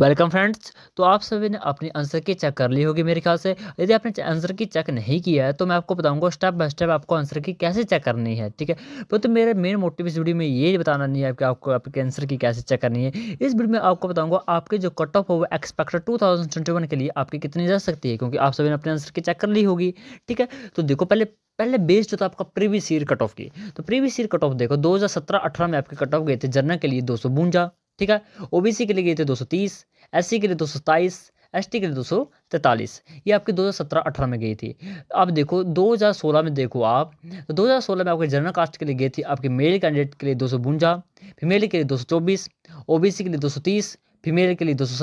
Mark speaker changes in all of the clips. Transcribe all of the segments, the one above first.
Speaker 1: welcome friends तो आप सभी ने अपनी आंसर की चेक कर ली होगी मेरे ख्याल से यदि आपने आंसर की चेक नहीं किया है तो मैं आपको बताऊंगा स्टेप बाय स्टेप आपको आंसर की कैसे चेक करनी है ठीक है पर तो, तो मेरे मेन मोटिव इस वीडियो में ये बताना नहीं है कि आपको आपके आंसर की कैसे चेक करनी है इस वीडियो में आपको बताऊंगा आपके जो कट ऑफ हो वो एक्सपेक्टेड टू के लिए आपकी कितनी जा सकती है क्योंकि आप सभी ने अपने आंसर की चेक कर ली होगी ठीक है तो देखो पहले पहले बेस्ड होता आपका प्रीवियस ईयर कट ऑफ की तो प्रीवियस ईयर कट ऑफ देखो दो हज़ार में आपके कट ऑफ गए थे जर्नल के लिए दो सौ ठीक है ओबीसी के लिए गई थी दो सौ तीस के लिए दो सौ एस टी के लिए दो सौ तैंतालीस ये आपकी दो हज़ार सत्रह अठारह में गई थी अब देखो दो हज़ार सोलह में देखो आप तो दो हज़ार सोलह में आपके जनरल कास्ट के लिए गई थी आपके मेल कैंडिडेट के लिए दो सौ बुंजा फीमेल के लिए दो सौ चौबीस ओ बी सी के लिए दो सौ तीस फीमेल के लिए दो सौ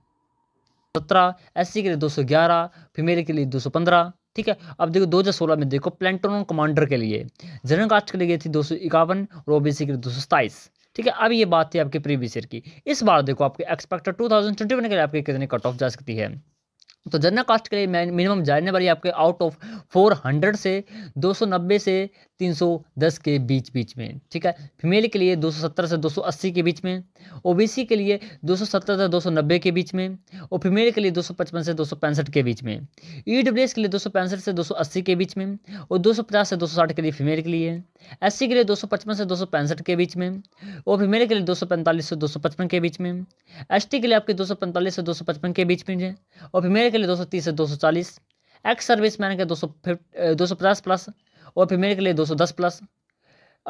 Speaker 1: सत्रह एस के लिए दो सौ ग्यारह फीमेल के लिए दो सौ पंद्रह ठीक है अब देखो दो हज़ार सोलह में देखो प्लेटोन कमांडर के लिए जनरल कास्ट के लिए गई थी दो सौ इक्यावन और ओ के लिए दो सौ सताईस ठीक है अब ये बात थी आपके प्रीवियस ईयर की इस बार देखो आपके expected two thousand twenty one के लिए आपके कितने कट ऑफ जा सकती है तो जनरल कास्ट के लिए मिनिमम जानने वाली आपके आउट ऑफ फोर हंड्रेड से दो सौ नब्बे से 310 के बीच बीच में ठीक है फीमेल के लिए 270 से 280 के बीच में ओबीसी के लिए 270 से 290 के बीच में और फीमेल के लिए 255 से दो के बीच में ई के लिए दो से 280 के बीच में और 250 से 260 के लिए फीमेल के लिए एस के लिए 255 से दो के बीच में और फीमेल के लिए 245 से 255 के बीच में एस के लिए आपके 245 से 255 के बीच में और फीमेल के लिए 230 से 240 एक्स सर्विस मैन के दो सौ प्लस और फीमेल के लिए 210 प्लस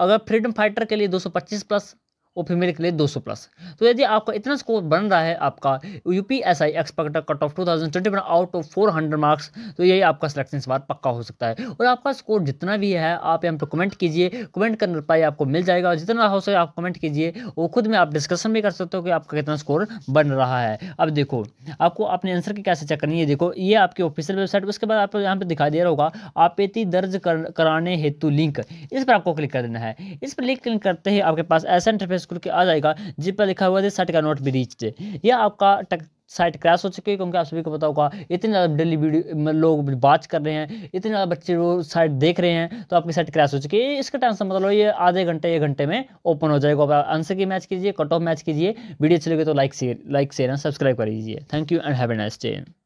Speaker 1: अगर फ्रीडम फाइटर के लिए 225 प्लस और फीमेल के लिए 200 प्लस तो यदि आपका इतना स्कोर बन रहा है आपका U P S I expert cut off two thousand twenty out of four hundred marks तो यही आपका सिलेक्शन इस बार पक्का हो सकता है और आपका स्कोर जितना भी है आप यहाँ पर कमेंट कीजिए कमेंट करने रिप्लाई आपको मिल जाएगा और जितना हो सके आप कमेंट कीजिए और खुद में आप डिस्कशन भी कर सकते हो कि आपका कितना स्कोर बन रहा है अब देखो आपको अपने आंसर की कैसे चेक करनी है देखो ये आपकी ऑफिशियल वेबसाइट उसके बाद आपको यहाँ पर दिखाई दे रहा होगा आपेती दर्ज कराने हेतु लिंक इस पर आपको क्लिक कर देना है इस पर लिंक क्लिक करते ही आपके पास ऐसा इंटरफेस स्कूल के आ जाएगा जिस पर लिखा हुआ है साइट का नॉट बी रीच्ड यह आपका टक, साइट क्रैश हो चुकी है क्योंकि आप सभी को पता होगा इतने ज़्यादा डेली मतलब वीडियो लोग बात कर रहे हैं इतने ज़्यादा बच्चे वो साइट देख रहे हैं तो आपकी साइट क्रैश हो चुकी है इसका टेंशन मतलब ये आधे घंटे एक घंटे में ओपन हो जाएगा आप आंसर की मैच कीजिए कट ऑफ मैच कीजिए वीडियो अच्छी लगे तो like share like share and subscribe कर लीजिए thank you and have a nice day